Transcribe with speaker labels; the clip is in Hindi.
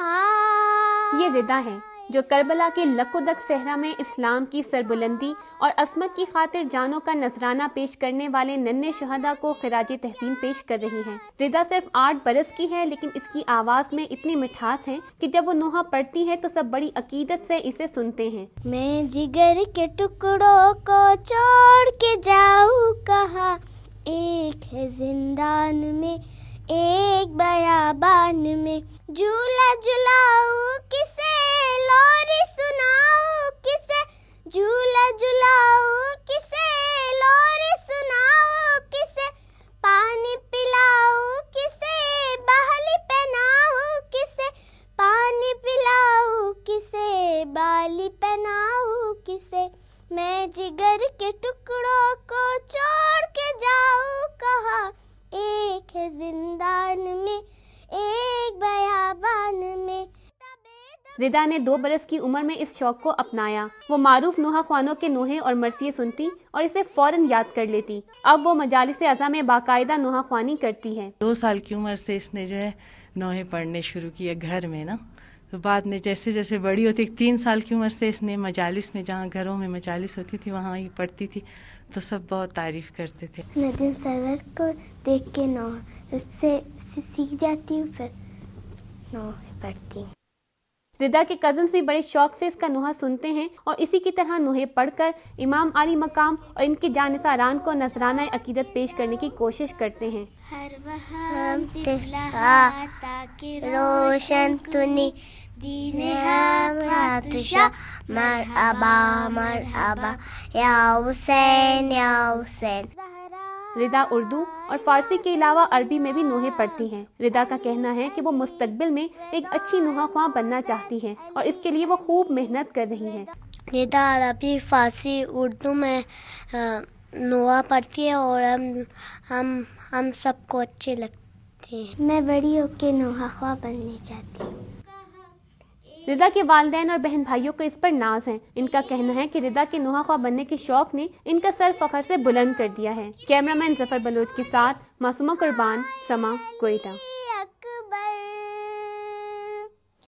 Speaker 1: हाँ। ये रिदा है जो करबला के लकोदक सहरा में इस्लाम की सरबुलंदी और असमत की खातिर जानों का नजराना पेश करने वाले नन्हे शहदा को खराज तहसीन पेश कर रही हैं। रिदा सिर्फ आठ बरस की है लेकिन इसकी आवाज़ में इतनी मिठास है कि जब वो नोहा पढ़ती है तो सब बड़ी अकीदत से इसे सुनते हैं मैं जिगर के टुकड़ों को छोड़ के जाऊँ कहा एक
Speaker 2: है जिंदान में एक बयाबान में झूला झुलाओ किसे लोरी सुनाओ किसे झूला झुलाओ किसे लोरी सुनाओ किसे पानी पिलाओ किसे बाली पहनाओ किसे पानी पिलाओ किसे बाली पहनाओ किसे मैं जिगर के टुक
Speaker 1: रिदा ने दो बरस की उम्र में इस शौक को अपनाया वो मारूफ नुहा खानों के नुहे और मरसिए सुनती और इसे फौरन याद कर लेती अब वो मजालिस अजा में
Speaker 3: बाकायदा नुहा खानी करती है दो साल की उम्र से इसने जो है नोहे पढ़ने शुरू किया घर में ना तो बाद में जैसे जैसे बड़ी होती तीन साल की उम्र से इसने मजालिस में जहाँ घरों में मजालिस होती थी वहाँ ये पढ़ती थी तो सब बहुत तारीफ करते थे
Speaker 2: नदीम सरवर
Speaker 1: को देख के नौ उससे सीख जाती हूँ फिर नौ पढ़ती रिदा के कजन्स भी बड़े शौक से इसका नुहा सुनते हैं और इसी की तरह नुहे पढ़कर इमाम आली मकाम और इनके जानसारान को नजराना अकीदत पेश करने की कोशिश करते हैं रोशन
Speaker 2: तुनी मर अबा मर
Speaker 1: अबा या हुसैन या हुसैन रिदा उर्दू और फारसी के अलावा अरबी में भी नुहे पढ़ती हैं रिदा का कहना है कि वो मुस्तकबिल में एक अच्छी नुहा ख्वा बनना चाहती हैं और इसके लिए वो खूब मेहनत कर रही हैं रिदा अरबी फारसी उर्दू में नुहा पढ़ती है और हम हम हम सबको अच्छे लगते हैं मैं बड़ी होकर नुहा ख्वा बनने चाहती हूँ रिदा के वालदेन और बहन भाइयों को इस पर नाज है इनका कहना है कि रिदा के नुहा खा बनने के शौक ने इनका सर फखर से बुलंद कर दिया है कैमरामैन जफर बलोच के साथ मासूमा कुर्बान समा कोयटा